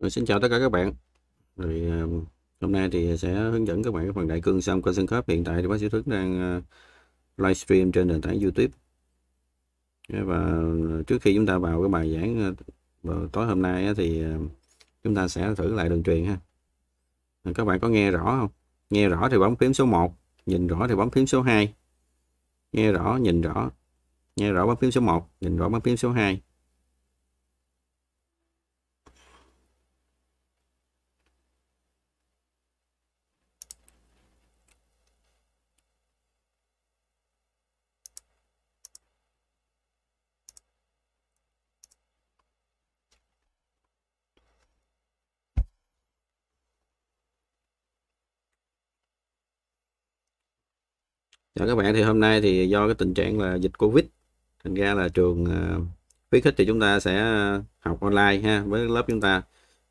Rồi, xin chào tất cả các bạn rồi à, hôm nay thì sẽ hướng dẫn các bạn cái phần đại cương xong cơ sân khớp hiện tại thì bác sĩ thức đang à, livestream trên nền tảng youtube dạ, và trước khi chúng ta vào cái bài giảng à, tối hôm nay thì chúng ta sẽ thử lại đường truyền ha các bạn có nghe rõ không nghe rõ thì bấm phím số 1 nhìn rõ thì bấm phím số 2 nghe rõ nhìn rõ nghe rõ bấm phím số 1 nhìn rõ bấm phím số 2 chào các bạn thì hôm nay thì do cái tình trạng là dịch covid thành ra là trường ờ, khuyến khích thì chúng ta sẽ ờ, học online ha với lớp chúng ta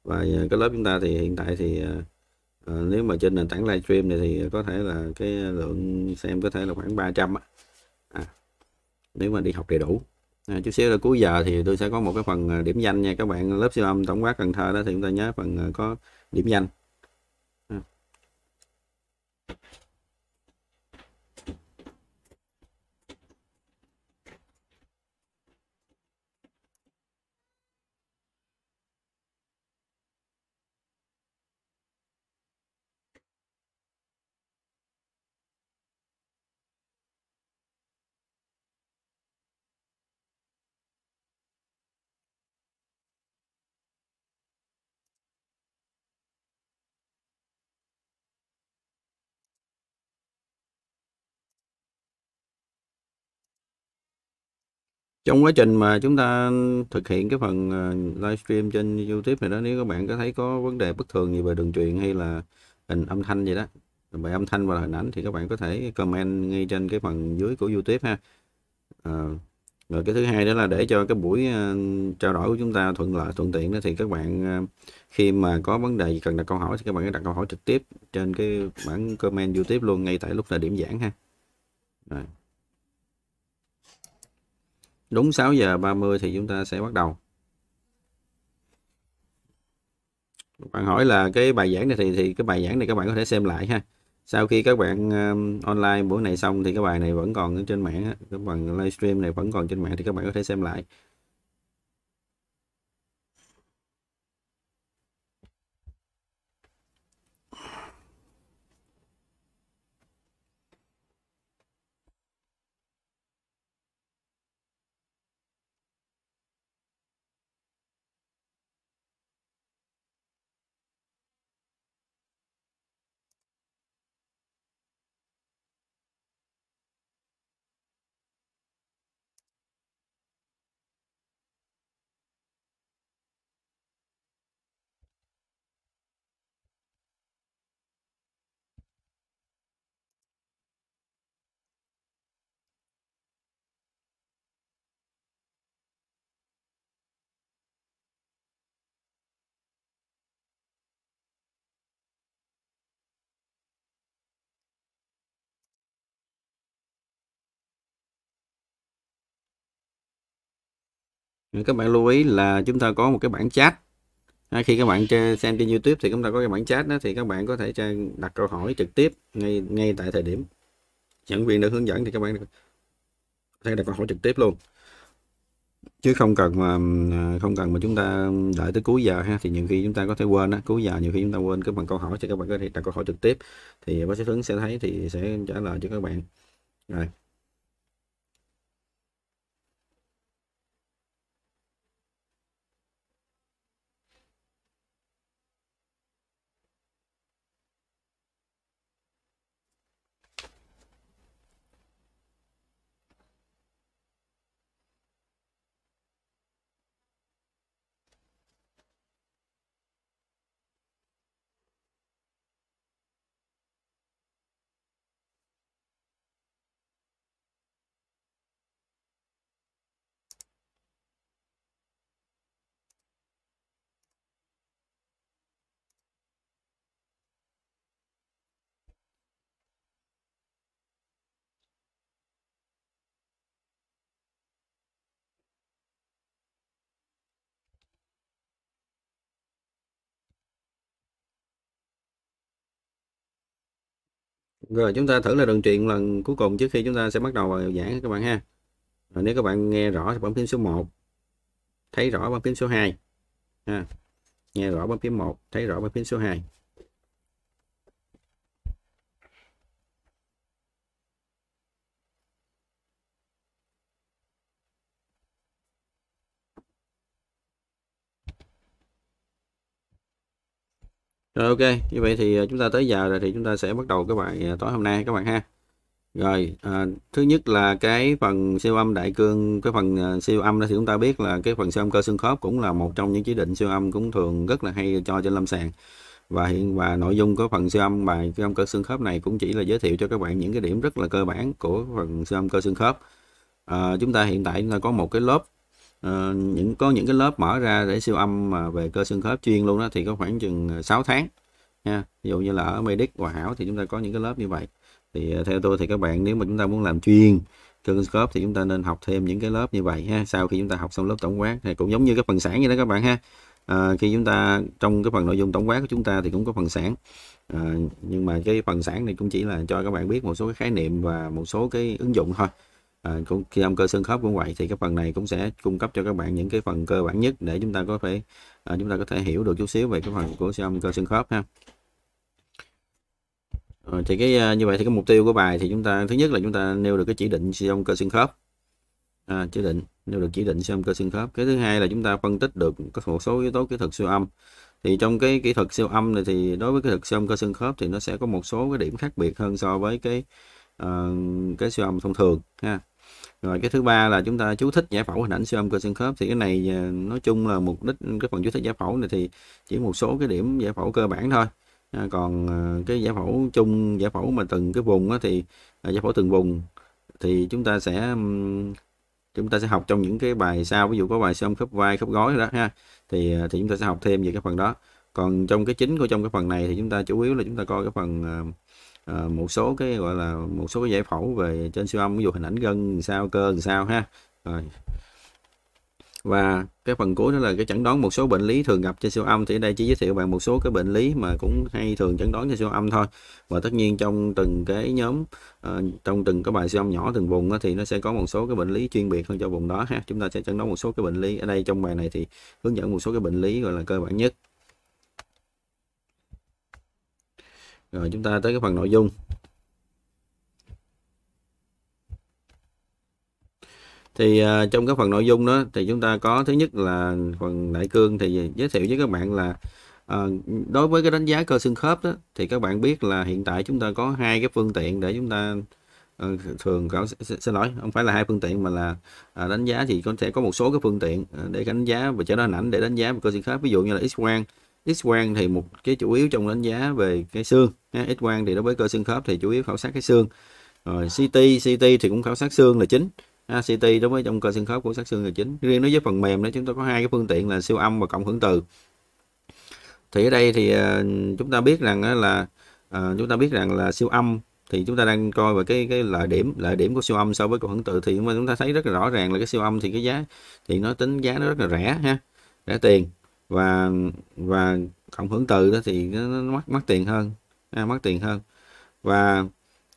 và ờ, cái lớp chúng ta thì hiện tại thì nếu mà trên nền tảng livestream này thì có thể là cái lượng xem có thể là khoảng 300 à, nếu mà đi học đầy đủ à, chút xíu là cuối giờ thì tôi sẽ có một cái phần điểm danh nha các bạn lớp siêu âm tổng quát Cần Thơ đó thì chúng ta nhớ phần có điểm danh à. trong quá trình mà chúng ta thực hiện cái phần ờ, livestream trên YouTube này đó nếu các bạn có thấy có vấn đề bất thường gì về đường truyền hay là hình âm thanh gì đó về âm thanh và hình ảnh thì các bạn có thể comment ngay trên cái phần dưới của YouTube ha à, rồi cái thứ hai đó là để cho cái buổi ờ, trao đổi của chúng ta thuận lợi thuận tiện đó thì các bạn khi mà có vấn đề gì cần đặt câu hỏi thì các bạn hãy đặt câu hỏi trực tiếp trên cái bản comment YouTube luôn ngay tại lúc thời điểm giảng ha rồi. Đúng 6 giờ 30 thì chúng ta sẽ bắt đầu. Bạn hỏi là cái bài giảng này thì thì cái bài giảng này các bạn có thể xem lại ha. Sau khi các bạn um, online buổi này xong thì cái bài này vẫn còn trên mạng các bạn livestream này vẫn còn trên mạng thì các bạn có thể xem lại. các bạn lưu ý là chúng ta có một cái bảng chat à, khi các bạn xem trên YouTube thì chúng ta có cái bảng chat đó thì các bạn có thể đặt câu hỏi trực tiếp ngay ngay tại thời điểm nhân viên đã hướng dẫn thì các bạn có thể đặt câu hỏi trực tiếp luôn chứ không cần mà à, không cần mà chúng ta đợi tới cuối giờ ha thì nhiều khi chúng ta có thể quên á cuối giờ nhiều khi chúng ta quên cái bằng câu hỏi cho các bạn có thể đặt câu hỏi trực tiếp thì bác sĩ Tuấn sẽ thấy thì sẽ trả lời cho các bạn rồi Rồi chúng ta thử là đường truyền lần cuối cùng trước khi chúng ta sẽ bắt đầu vào giảng các bạn ha. Rồi nếu các bạn nghe rõ thì bấm phím số 1. Thấy rõ bấm phím số 2. Ha. Nghe rõ bấm phím 1, thấy rõ bấm phím số 2. Rồi ok, như vậy thì à, chúng ta tới giờ rồi thì chúng ta sẽ bắt đầu cái bài à, tối hôm nay các bạn ha. Rồi, à, thứ nhất là cái phần siêu âm đại cương, cái phần à, siêu âm đó thì chúng ta biết là cái phần siêu âm cơ xương khớp cũng là một trong những chỉ định siêu âm cũng thường rất là hay cho trên lâm sàng. Và hiện và nội dung của phần siêu âm bài siêu âm cơ xương khớp này cũng chỉ là giới thiệu cho các bạn những cái điểm rất là cơ bản của phần siêu âm cơ xương khớp. À, chúng ta hiện tại chúng ta có một cái lớp Ờ, những có những cái lớp mở ra để siêu âm mà về cơ xương khớp chuyên luôn đó thì có khoảng chừng 6 ờ, tháng nha ví dụ như là ở medic hòa hảo thì chúng ta có những cái lớp như vậy thì ờ, theo tôi thì các bạn nếu mà chúng ta muốn làm chuyên cơ xương khớp thì chúng ta nên học thêm những cái lớp như vậy ha sau khi chúng ta học xong lớp tổng quát thì cũng giống như cái phần sản như đó các bạn ha à, khi chúng ta trong cái phần nội dung tổng quát của chúng ta thì cũng có phần sản à, nhưng mà cái phần sản này cũng chỉ là cho các bạn biết một số cái khái niệm và một số cái ứng dụng thôi à, cũng khi âm cơ xương khớp cũng vậy thì cái phần này cũng sẽ cung cấp cho các bạn những cái phần cơ bản nhất để chúng ta có thể à, chúng ta có thể hiểu được chút xíu về cái phần của siêu cơ xương khớp ha à, thì cái à, như vậy thì cái mục tiêu của bài thì chúng ta thứ nhất là chúng ta nêu được cái chỉ định siêu âm cơ xương khớp à, chỉ định nêu được chỉ định siêu âm cơ xương khớp cái thứ hai là chúng ta phân tích được các một số yếu tố kỹ thuật siêu âm thì trong cái kỹ thuật siêu âm này thì đối với cái thuật siêu cơ xương khớp thì nó sẽ có một số cái điểm khác biệt hơn so với cái uh, cái siêu âm thông thường ha rồi cái thứ ba là chúng ta chú thích giải phẫu hình ảnh siêu âm cơ xương khớp thì cái này à, nói chung là mục đích cái phần chú thích giải phẫu này thì chỉ một số cái điểm giải phẫu cơ bản thôi à, còn à, cái giải phẫu chung giải phẫu mà từng cái vùng thì giải phẫu từng vùng thì chúng ta sẽ chúng ta sẽ học trong những cái bài sau ví dụ có bài siêu âm khớp vai khớp gối đó ha thì thì chúng ta sẽ học thêm về cái phần đó còn trong cái chính của trong cái phần này thì chúng ta chủ yếu là chúng ta coi cái phần Ờ, một số cái gọi là một số cái giải phẫu về trên siêu âm ví dụ hình ảnh gân sao cơ làm sao ha rồi và cái phần cuối đó là cái chẩn đoán một số bệnh lý thường gặp trên siêu âm thì ở đây chỉ giới thiệu bạn một số cái bệnh lý mà cũng hay thường chẩn đoán trên siêu âm thôi và tất nhiên trong từng cái nhóm ờ, trong từng cái bài siêu âm nhỏ từng vùng đó, thì nó sẽ có một số cái bệnh lý chuyên biệt hơn cho vùng đó ha chúng ta sẽ chẩn đoán một số cái bệnh lý ở đây trong bài này thì hướng dẫn một số cái bệnh lý gọi là cơ bản nhất rồi chúng ta tới cái phần nội dung thì uh, trong cái phần nội dung đó thì chúng ta có thứ nhất là phần đại cương thì giới thiệu với các bạn là uh, đối với cái đánh giá cơ xương khớp đó thì các bạn biết là hiện tại chúng ta có hai cái phương tiện để chúng ta ờ, thường có xin lỗi không phải là hai phương tiện mà là uh, đánh giá thì có thể có một số cái phương tiện để đánh giá và trở nên hình ảnh để đánh giá về cơ xương khớp ví dụ như là x quang X quang thì một cái chủ yếu trong đánh giá về cái xương. X quang thì đối với cơ xương khớp thì chủ yếu khảo sát cái xương. Rồi CT, CT thì cũng khảo sát xương là chính. À, CT đối với trong cơ xương khớp của sát xương là chính. Riêng đối với phần mềm đó chúng ta có hai cái phương tiện là siêu âm và cộng hưởng từ. Thì ở đây thì ờ, chúng ta biết rằng là ờ, chúng ta biết rằng là siêu âm thì chúng ta đang coi về cái cái lợi điểm lợi điểm của siêu âm so với cộng hưởng từ thì chúng ta thấy rất là rõ ràng là cái siêu âm thì cái giá thì nó tính giá nó rất là rẻ ha rẻ tiền và và cộng hưởng từ đó thì nó, nó mất mắc tiền hơn à, mắc tiền hơn và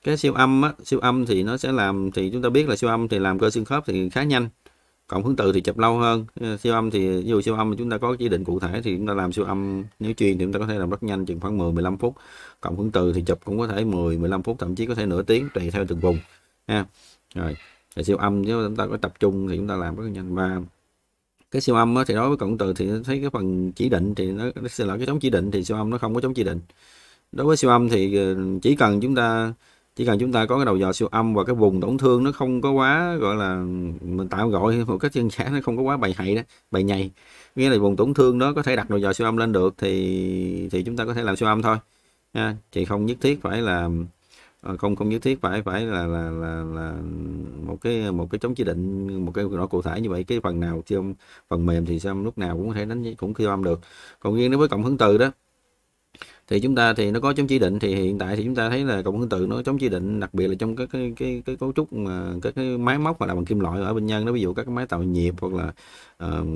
cái siêu âm á, siêu âm thì nó sẽ làm thì chúng ta biết là siêu âm thì làm cơ xương khớp thì khá nhanh cộng hướng từ thì chụp lâu hơn ờ, siêu âm thì dù siêu âm chúng ta có chỉ định cụ thể thì chúng ta làm siêu âm nếu chuyên thì chúng ta có thể làm rất nhanh chừng khoảng 10 15 phút cộng hướng từ thì chụp cũng có thể 10 15 phút thậm chí có thể nửa tiếng tùy theo từng vùng ha rồi thì siêu âm nếu chúng ta có tập trung thì chúng ta làm rất nhanh và cái siêu âm thì đối với cộng từ thì thấy cái phần chỉ định thì nó xin là cái chống chỉ định thì siêu âm nó không có chống chỉ định đối với siêu âm thì ờ, chỉ cần chúng ta chỉ cần chúng ta có cái đầu dò siêu âm và cái vùng tổn thương nó không có quá gọi là mình tạo gọi một cách chân giả nó không có quá bày hậy đó bày nhầy nghĩa là vùng tổn thương đó có thể đặt đầu dò siêu âm lên được thì thì chúng ta có thể làm siêu âm thôi ha. thì không nhất thiết phải là Ờ, không không nhất thiết phải phải là là là, là một cái một cái chống chỉ định một cái nó cụ thể như vậy cái phần nào siêu phần mềm thì xem lúc nào cũng có thể đánh cũng siêu âm được còn riêng đối với cộng hưởng từ đó thì chúng ta thì nó có chống chỉ định thì hiện tại thì chúng ta thấy là cộng hưởng tự nó chống chỉ định đặc biệt là trong các cái cái, cái cấu trúc mà các cái máy móc mà làm bằng kim loại ở bên nhân đó ví dụ các cái máy tạo nhiệt hoặc là uh,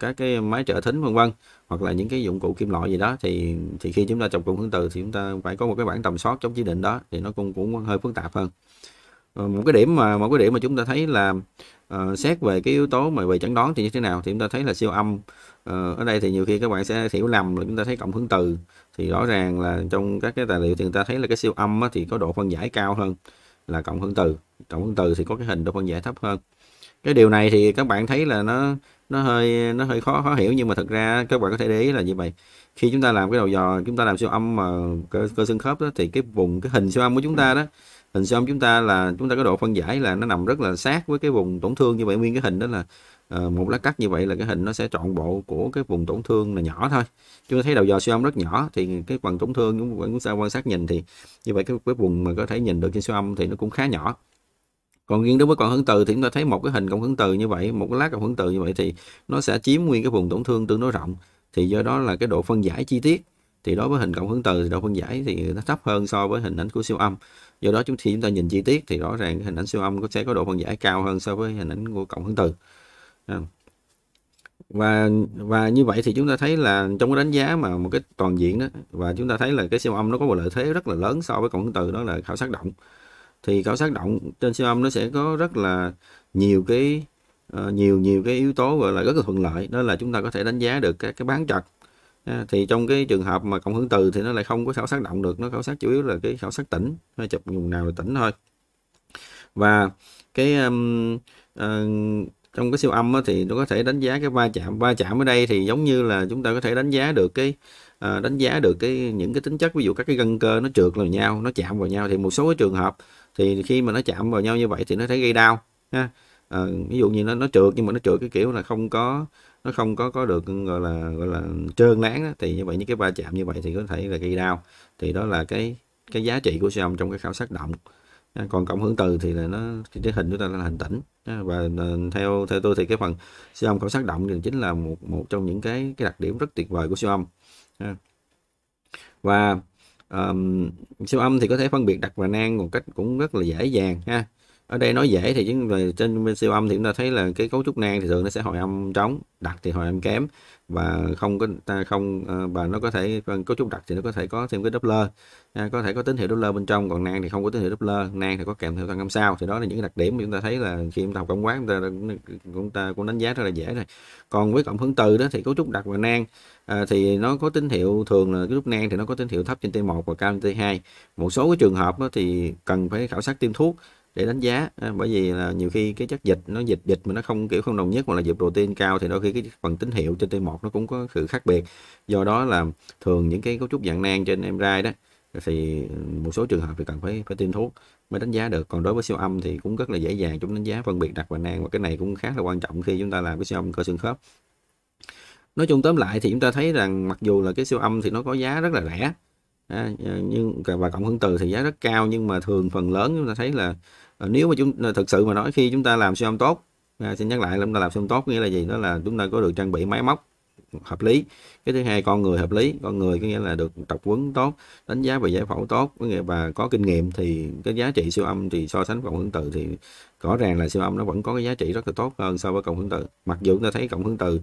các cái máy trợ thính vân vân hoặc là những cái dụng cụ kim loại gì đó thì thì khi chúng ta chọc cộng hưởng từ thì chúng ta phải có một cái bản tầm soát chống chỉ định đó thì nó cũng cũng hơi phức tạp hơn ờ, một cái điểm mà một cái điểm mà chúng ta thấy là uh, xét về cái yếu tố mà về chẩn đoán thì như thế nào thì chúng ta thấy là siêu âm Ờ, ở đây thì nhiều khi các bạn sẽ hiểu lầm là chúng ta thấy cộng hưởng từ thì rõ ràng là trong các cái tài liệu thì người ta thấy là cái siêu âm á, thì có độ phân giải cao hơn là cộng hưởng từ cộng hưởng từ thì có cái hình độ phân giải thấp hơn cái điều này thì các bạn thấy là nó nó hơi nó hơi khó khó hiểu nhưng mà thật ra các bạn có thể để ý là như vậy khi chúng ta làm cái đầu dò chúng ta làm siêu âm mà cơ, cơ xương khớp đó thì cái vùng cái hình siêu âm của chúng ta đó hình xong chúng ta là chúng ta có độ phân giải là nó nằm rất là sát với cái vùng tổn thương như vậy nguyên cái hình đó là uh, một lá cắt như vậy là cái hình nó sẽ trọn bộ của cái vùng tổn thương là nhỏ thôi chúng ta thấy đầu dò siêu âm rất nhỏ thì cái phần tổn thương chúng vẫn sao quan sát nhìn thì như vậy cái, cái vùng mà có thể nhìn được trên siêu âm thì nó cũng khá nhỏ còn riêng đối với cộng hướng từ thì chúng ta thấy một cái hình cộng hướng từ như vậy một cái lát cộng hướng từ như vậy thì nó sẽ chiếm nguyên cái vùng tổn thương tương đối rộng thì do đó là cái độ phân giải chi tiết thì đối với hình cộng hướng từ thì độ phân giải thì nó thấp hơn so với hình ảnh của siêu âm do đó chúng khi chúng ta nhìn chi tiết thì rõ ràng hình ảnh siêu âm sẽ có độ phân giải cao hơn so với hình ảnh của cộng hướng từ và và như vậy thì chúng ta thấy là trong cái đánh giá mà một cái toàn diện đó và chúng ta thấy là cái siêu âm nó có một lợi thế rất là lớn so với cộng hướng từ đó là khảo sát động thì khảo sát động trên siêu âm nó sẽ có rất là nhiều cái ờ, nhiều nhiều cái yếu tố gọi là rất là thuận lợi đó là chúng ta có thể đánh giá được các cái bán chặt thì trong cái trường hợp mà cộng hưởng từ thì nó lại không có khảo sát động được nó khảo sát chủ yếu là cái khảo sát tỉnh nó chụp vùng nào là tỉnh thôi và cái um, uh, trong cái siêu âm thì nó có thể đánh giá cái va chạm va chạm ở đây thì giống như là chúng ta có thể đánh giá được cái à, đánh giá được cái những cái tính chất ví dụ các cái gân cơ nó trượt vào nhau nó chạm vào nhau thì một số cái trường hợp thì khi mà nó chạm vào nhau như vậy thì nó thấy gây đau ha à, ví dụ như nó nó trượt nhưng mà nó trượt cái kiểu là không có nó không có có được gọi là gọi là trơn láng đó. thì như vậy những cái va chạm như vậy thì có thể là gây đau thì đó là cái cái giá trị của siêu âm trong cái khảo sát động còn cộng hưởng từ thì là nó thì cái hình chúng ta là hình tĩnh và ờ, theo theo tôi thì cái phần siêu âm khảo sát động thì chính là một một trong những cái cái đặc điểm rất tuyệt vời của siêu âm và um, siêu âm thì có thể phân biệt đặt và nang một cách cũng rất là dễ dàng ha ở đây nói dễ thì chứ về trên bên siêu âm thì chúng ta thấy là cái cấu trúc nang thì thường nó sẽ hồi âm trống đặc thì hồi âm kém và không có ta không ờ, và nó có thể cấu trúc đặc thì nó có thể có thêm cái Doppler à, có thể có tín hiệu Doppler bên trong còn nang thì không có tín hiệu Doppler nang thì có kèm theo tăng âm sao thì đó là những đặc điểm mà chúng ta thấy là khi chúng ta học cảm quán chúng ta chúng ta cũng đánh giá rất là dễ rồi còn với cộng hưởng từ đó thì cấu trúc đặc và nang à, thì nó có tín hiệu thường là cái lúc nang thì nó có tín hiệu thấp trên T1 và cao trên T2 một số cái trường hợp đó thì cần phải khảo sát tiêm thuốc để đánh giá à, bởi vì là nhiều khi cái chất dịch nó dịch dịch mà nó không kiểu không đồng nhất hoặc là dịch protein cao thì đôi khi cái phần tín hiệu trên T1 nó cũng có sự khác biệt do đó là thường những cái cấu trúc dạng nang trên em rai đó thì một số trường hợp thì cần phải phải tiêm thuốc mới đánh giá được còn đối với siêu âm thì cũng rất là dễ dàng chúng đánh giá phân biệt đặc và nang và cái này cũng khá là quan trọng khi chúng ta làm cái siêu âm cơ xương khớp nói chung tóm lại thì chúng ta thấy rằng mặc dù là cái siêu âm thì nó có giá rất là rẻ à, nhưng và cộng hưởng từ thì giá rất cao nhưng mà thường phần lớn chúng ta thấy là Ờ, nếu mà chúng ờ, thực sự mà nói khi chúng ta làm siêu âm tốt à, xin nhắc lại là chúng ta làm siêu âm tốt nghĩa là gì đó là chúng ta có được trang bị máy móc hợp lý cái thứ hai con người hợp lý con người có nghĩa là được tập quấn tốt đánh giá về giải phẫu tốt có nghĩa và có kinh nghiệm thì cái giá trị siêu âm thì so sánh cộng hưởng từ thì rõ ràng là siêu âm nó vẫn có cái giá trị rất là tốt hơn so với cộng hưởng từ mặc dù chúng ta thấy cộng hưởng từ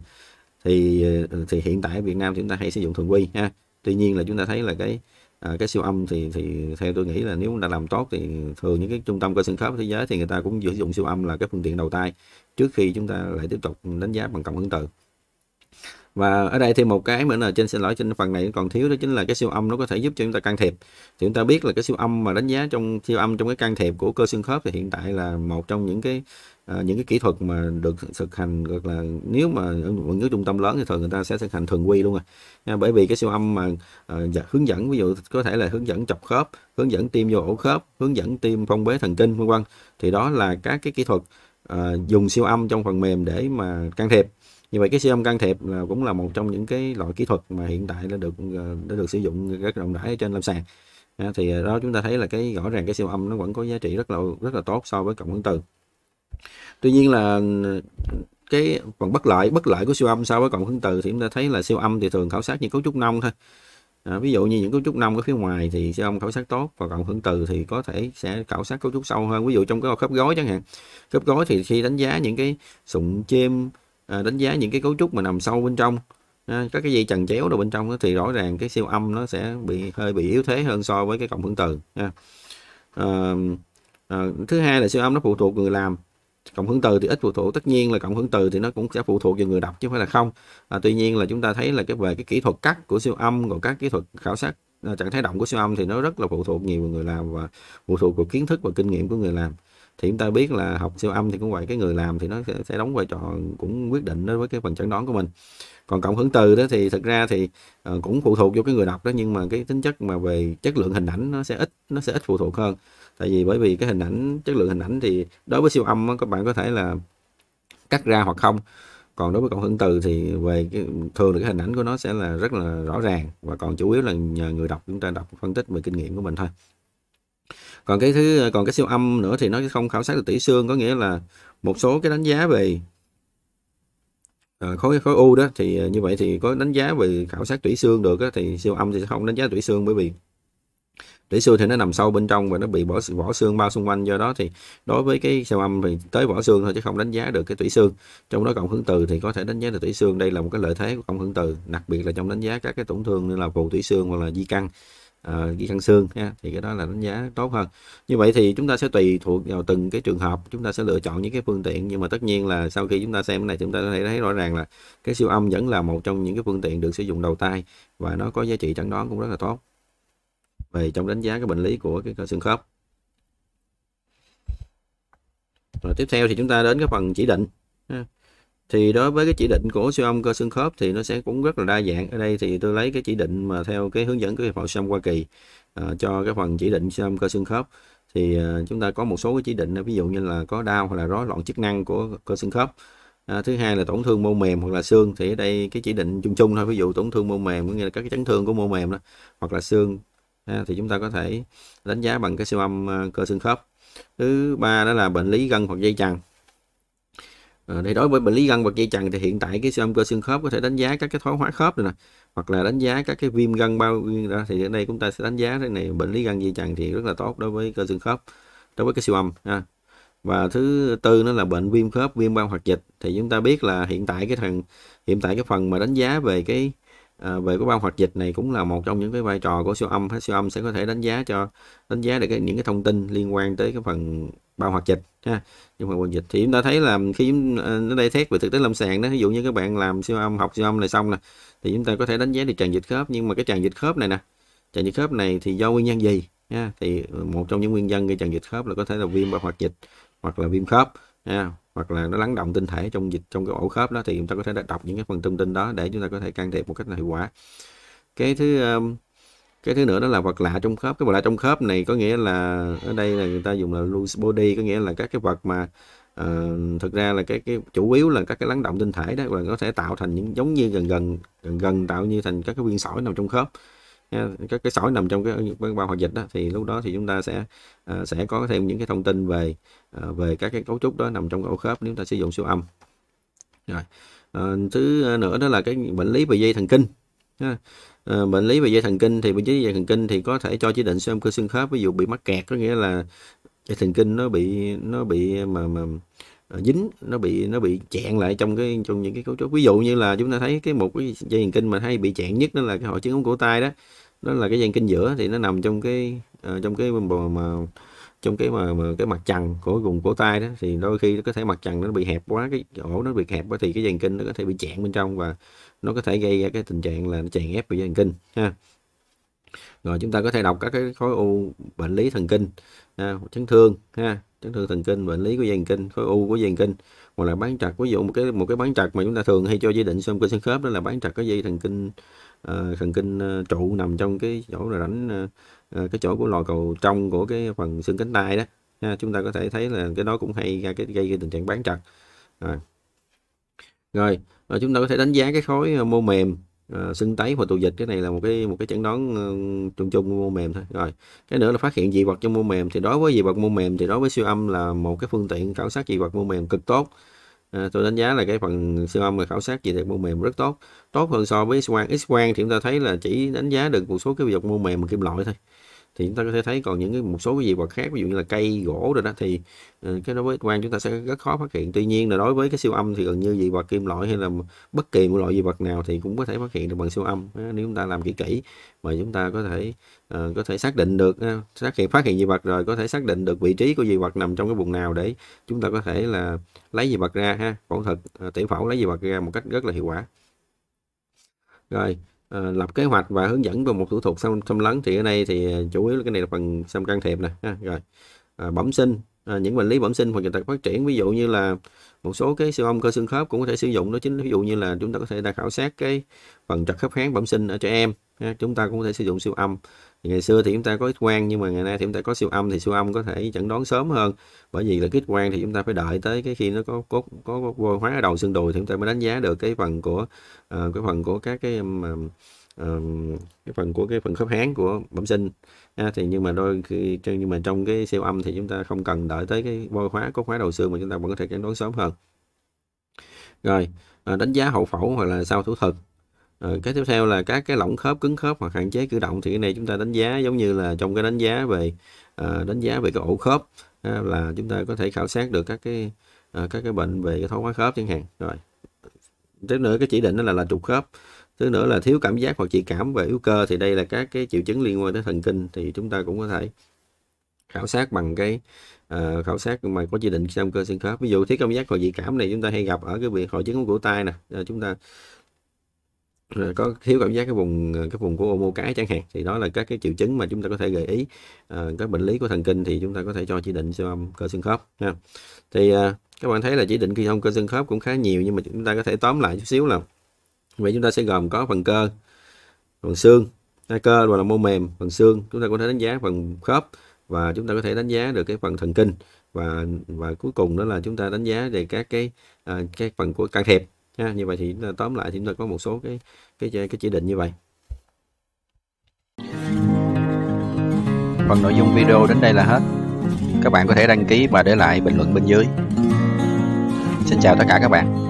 thì ờ, thì hiện tại ở Việt Nam chúng ta hay sử dụng thường quy ha tuy nhiên là chúng ta thấy là cái à, cái siêu âm thì thì theo tôi nghĩ là nếu đã làm tốt thì thường những cái trung tâm cơ xương khớp thế giới thì người ta cũng sử dụng siêu âm là cái phương tiện đầu tay trước khi chúng ta lại tiếp tục đánh giá bằng cộng hưởng từ và ở đây thêm một cái nữa là trên xin lỗi trên phần này còn thiếu đó chính là cái siêu âm nó có thể giúp cho chúng ta can thiệp thì chúng ta biết là cái siêu âm mà đánh giá trong siêu âm trong cái can thiệp của cơ xương khớp thì hiện tại là một trong những cái Ờ, những cái kỹ thuật mà được thực hành hoặc là nếu mà ở những trung tâm lớn thì thường người ta sẽ thực hành thường quy luôn rồi à, bởi vì cái siêu âm mà à, hướng dẫn ví dụ có thể là hướng dẫn chọc khớp hướng dẫn tiêm vô ổ khớp hướng dẫn tiêm phong bế thần kinh vân vân thì đó là các cái kỹ thuật à, dùng siêu âm trong phần mềm để mà can thiệp như vậy cái siêu âm can thiệp là cũng là một trong những cái loại kỹ thuật mà hiện tại đã được đã được sử dụng rất rộng rãi trên lâm sàng à, thì đó chúng ta thấy là cái rõ ràng cái siêu âm nó vẫn có giá trị rất là rất là tốt so với cộng hưởng từ tuy nhiên là cái còn bất lợi bất lợi của siêu âm so với cộng hưởng từ thì chúng ta thấy là siêu âm thì thường khảo sát những cấu trúc nông thôi à, ví dụ như những cấu trúc nông ở phía ngoài thì siêu âm khảo sát tốt và cộng hưởng từ thì có thể sẽ khảo sát cấu trúc sâu hơn ví dụ trong cái khớp gối chẳng hạn khớp gối thì khi đánh giá những cái sụn chêm à, đánh giá những cái cấu trúc mà nằm sâu bên trong à, các cái dây chằng chéo đồ bên trong thì rõ ràng cái siêu âm nó sẽ bị hơi bị yếu thế hơn so với cái cộng hưởng từ à, à, thứ hai là siêu âm nó phụ thuộc người làm cộng hưởng từ thì ít phụ thuộc tất nhiên là cộng hưởng từ thì nó cũng sẽ phụ thuộc vào người đọc chứ không phải là không à, tuy nhiên là chúng ta thấy là cái về cái kỹ thuật cắt của siêu âm rồi các kỹ thuật khảo sát à, trạng thái động của siêu âm thì nó rất là phụ thuộc nhiều người làm và phụ thuộc vào kiến thức và kinh nghiệm của người làm thì chúng ta biết là học siêu âm thì cũng vậy cái người làm thì nó sẽ, sẽ đóng vai trò cũng quyết định đối với cái phần chẩn đoán của mình còn cộng hưởng từ đó thì thực ra thì à, cũng phụ thuộc vô cái người đọc đó nhưng mà cái tính chất mà về chất lượng hình ảnh nó sẽ ít nó sẽ ít phụ thuộc hơn tại vì bởi vì cái hình ảnh chất lượng hình ảnh thì đối với siêu âm các bạn có thể là cắt ra hoặc không còn đối với cộng hưởng từ thì về cái, thường là cái hình ảnh của nó sẽ là rất là rõ ràng và còn chủ yếu là nhờ người đọc chúng ta đọc phân tích về kinh nghiệm của mình thôi còn cái thứ còn cái siêu âm nữa thì nó không khảo sát được tỉ xương có nghĩa là một số cái đánh giá về À, khối khối u đó thì ờ, như vậy thì có đánh giá về khảo sát tủy xương được đó, thì siêu âm thì sẽ không đánh giá tủy xương bởi vì tủy xương thì nó nằm sâu bên trong và nó bị vỏ vỏ xương bao xung quanh do đó thì đối với cái siêu âm thì tới vỏ xương thôi chứ không đánh giá được cái tủy xương trong đó cộng hưởng từ thì có thể đánh giá được tủy xương đây là một cái lợi thế của cộng hưởng từ đặc biệt là trong đánh giá các cái tổn thương như là phù tủy xương hoặc là di căn uh, căn xương ha thì cái đó là đánh giá tốt hơn như vậy thì chúng ta sẽ tùy thuộc vào từng cái trường hợp chúng ta sẽ lựa chọn những cái phương tiện nhưng mà tất nhiên là sau khi chúng ta xem cái này chúng ta có thể thấy rõ ràng là cái siêu âm vẫn là một trong những cái phương tiện được sử dụng đầu tay và nó có giá trị chẩn đoán cũng rất là tốt về trong đánh giá cái bệnh lý của cái cơ xương khớp rồi tiếp theo thì chúng ta đến cái phần chỉ định thì đối với cái chỉ định của siêu âm cơ xương khớp thì nó sẽ cũng rất là đa dạng ở đây thì tôi lấy cái chỉ định mà theo cái hướng dẫn của hiệp hội siêu hoa kỳ à, cho cái phần chỉ định siêu âm cơ xương khớp thì à, chúng ta có một số cái chỉ định ví dụ như là có đau hoặc là rối loạn chức năng của cơ xương khớp à, thứ hai là tổn thương mô mềm hoặc là xương thì ở đây cái chỉ định chung chung thôi ví dụ tổn thương mô mềm có nghĩa là các cái chấn thương của mô mềm đó hoặc là xương thì chúng ta có thể đánh giá bằng cái siêu âm à, cơ xương khớp thứ ba đó là bệnh lý gân hoặc dây chằng à, đối với bệnh lý gân hoặc dây chằng thì hiện tại cái siêu âm cơ xương khớp có thể đánh giá các cái thoái hóa khớp này nè hoặc là đánh giá các cái viêm gân bao nguyên đó thì ở đây chúng ta sẽ đánh giá cái này bệnh lý gân dây chằng thì rất là tốt đối với cơ xương khớp đối với cái siêu âm ha và thứ tư nó là bệnh viêm khớp viêm bao hoạt dịch thì chúng ta biết là hiện tại cái thằng hiện tại cái phần mà đánh giá về cái về cái ban hoạt dịch này cũng là một trong những cái vai trò của siêu âm hay siêu âm sẽ có thể đánh giá cho đánh giá được cái, những cái thông tin liên quan tới cái phần ban hoạt dịch ha nhưng mà hoạt dịch thì chúng ta thấy là khi à, nó đây thét về thực tế lâm sàng đó ví dụ như các bạn làm siêu âm học siêu âm này xong nè thì chúng ta có thể đánh giá được tràn dịch khớp nhưng mà cái tràn dịch khớp này nè tràn dịch khớp này thì do nguyên nhân gì ha thì một trong những nguyên nhân gây tràn dịch khớp là có thể là viêm ban hoạt dịch hoặc là viêm khớp ha hoặc là nó lắng động tinh thể trong dịch trong cái ổ khớp đó thì chúng ta có thể đọc những cái phần thông tin đó để chúng ta có thể can thiệp một cách hiệu quả cái thứ um, cái thứ nữa đó là vật lạ trong khớp cái vật lạ trong khớp này có nghĩa là ở đây là người ta dùng là loose body có nghĩa là các cái vật mà uh, thực ra là cái cái chủ yếu là các cái lắng động tinh thể đó và có thể tạo thành những giống như gần gần gần gần tạo như thành các cái viên sỏi nằm trong khớp các cái sỏi nằm trong cái bao hoạt dịch đó thì lúc đó thì chúng ta sẽ à, sẽ có thêm những cái thông tin về à, về các cái cấu trúc đó nằm trong cái ổ khớp nếu ta sử dụng siêu âm rồi uh, thứ nữa đó là cái bệnh lý về dây thần kinh À, bệnh lý về dây thần kinh thì bệnh lý dây thần kinh thì có thể cho chỉ định siêu âm cơ xương khớp ví dụ bị mắc kẹt có nghĩa là dây thần kinh nó bị nó bị mà mà Ờ, dính nó bị nó bị chẹn lại trong cái trong những cái cấu trúc ví dụ như là chúng ta thấy cái một cái dây thần kinh mà hay bị chẹn nhất đó là cái hội chứng ống cổ tay đó nó là cái dây kinh giữa thì nó nằm trong cái uh, trong cái mà, mà trong cái mà, mà cái mặt trần của vùng cổ tay đó thì đôi khi nó có thể mặt trần nó bị hẹp quá cái ổ nó bị hẹp quá thì cái dây kinh nó có thể bị chẹn bên trong và nó có thể gây ra cái tình trạng là nó chèn ép vào dây kinh ha rồi chúng ta có thể đọc các cái khối u bệnh lý thần kinh ha, chấn thương ha chấn thương thần kinh bệnh lý của dàn kinh khối u của dàn kinh hoặc là bán trật ví dụ một cái một cái bán trật mà chúng ta thường hay cho giới định xem cơ xương khớp đó là bán trật cái dây thần kinh uh, thần kinh uh, trụ nằm trong cái chỗ là rãnh uh, ờ, cái chỗ của lò cầu trong của cái phần xương cánh tay đó ha, chúng ta có thể thấy là cái đó cũng hay ra cái gây, gây tình trạng bán trật rồi rồi, rồi chúng ta có thể đánh giá cái khối mô mềm uh, ờ, sưng tấy và tụ dịch cái này là một cái một cái chẩn đoán ờ, chung chung của mô mềm thôi rồi cái nữa là phát hiện dị vật trong mô mềm thì đối với dị vật mô mềm thì đối với siêu âm là một cái phương tiện khảo sát dị vật mô mềm cực tốt À, tôi đánh giá là cái phần siêu âm là khảo sát dị vật mô mềm rất tốt tốt hơn so với x quang x quang thì chúng ta thấy là chỉ đánh giá được một số cái dị vật mô mềm kim loại thôi thì chúng ta có thể thấy còn những cái một số cái gì vật khác ví dụ như là cây gỗ rồi đó thì ờ, cái đối với X quang chúng ta sẽ rất khó phát hiện tuy nhiên là đối với cái siêu âm thì gần như dị vật kim loại hay là bất kỳ một loại dị vật nào thì cũng có thể phát hiện được bằng siêu âm nếu chúng ta làm kỹ kỹ mà chúng ta có thể uh, có thể xác định được xác hiện phát hiện dị vật rồi có thể xác định được vị trí của dị vật nằm trong cái vùng nào để chúng ta có thể là lấy dị vật ra ha phẫu thuật uh, tiểu phẫu lấy dị vật ra một cách rất là hiệu quả rồi Ờ, lập kế hoạch và hướng dẫn về một thủ thuật xâm, xâm lấn thì ở đây thì ờ, chủ yếu là cái này là phần xâm can thiệp nè rồi à, bẩm sinh à, những bệnh lý bẩm sinh hoặc người ta phát triển ví dụ như là một số cái siêu âm cơ xương khớp cũng có thể sử dụng đó chính ví dụ như là chúng ta có thể đã khảo sát cái phần trật khớp háng bẩm sinh ở trẻ em chúng ta cũng có thể sử dụng siêu âm ngày xưa thì chúng ta có ít quang nhưng mà ngày nay thì chúng ta có siêu âm thì siêu âm có thể chẩn đoán sớm hơn bởi vì là ít quang thì chúng ta phải đợi tới cái khi nó có cốt có, có, có hóa ở đầu xương đùi thì chúng ta mới đánh giá được cái phần của uh, cái phần của các cái mà uh, cái phần của cái phần khớp háng của bẩm sinh à, thì nhưng mà đôi khi nhưng mà trong cái siêu âm thì chúng ta không cần đợi tới cái bôi hóa cốt hóa đầu xương mà chúng ta vẫn có thể chẩn đoán sớm hơn rồi ờ, đánh giá hậu phẫu hoặc là sau thủ thuật rồi, ờ, cái tiếp theo là các cái lỏng khớp cứng khớp hoặc hạn chế cử động thì cái này chúng ta đánh giá giống như là trong cái đánh giá về uh, đánh giá về cái ổ khớp uh, là chúng ta có thể khảo sát được các cái uh, các cái bệnh về cái thoái hóa khớp chẳng hạn rồi tiếp nữa cái chỉ định đó là là trục khớp thứ nữa là thiếu cảm giác hoặc chỉ cảm về yếu cơ thì đây là các cái triệu chứng liên quan tới thần kinh thì chúng ta cũng có thể khảo sát bằng cái uh, khảo sát mà có chỉ định xem cơ xương khớp ví dụ thiếu cảm giác hoặc dị cảm này chúng ta hay gặp ở cái việc hội chứng của cổ tay nè chúng ta có thiếu cảm giác cái vùng cái vùng của ô mô cái chẳng hạn thì đó là các cái triệu chứng mà chúng ta có thể gợi ý à, các bệnh lý của thần kinh thì chúng ta có thể cho chỉ định siêu âm cơ xương khớp ha thì à, các bạn thấy là chỉ định khi không cơ xương khớp cũng khá nhiều nhưng mà chúng ta có thể tóm lại chút xíu là vậy chúng ta sẽ gồm có phần cơ phần xương cơ và là mô mềm phần xương chúng ta có thể đánh giá phần khớp và chúng ta có thể đánh giá được cái phần thần kinh và và cuối cùng đó là chúng ta đánh giá về các cái à, cái phần của can thiệp ha như vậy thì tóm lại thì chúng ta có một số cái cái cái chỉ định như vậy phần nội dung video đến đây là hết các bạn có thể đăng ký và để lại bình luận bên dưới xin chào tất cả các bạn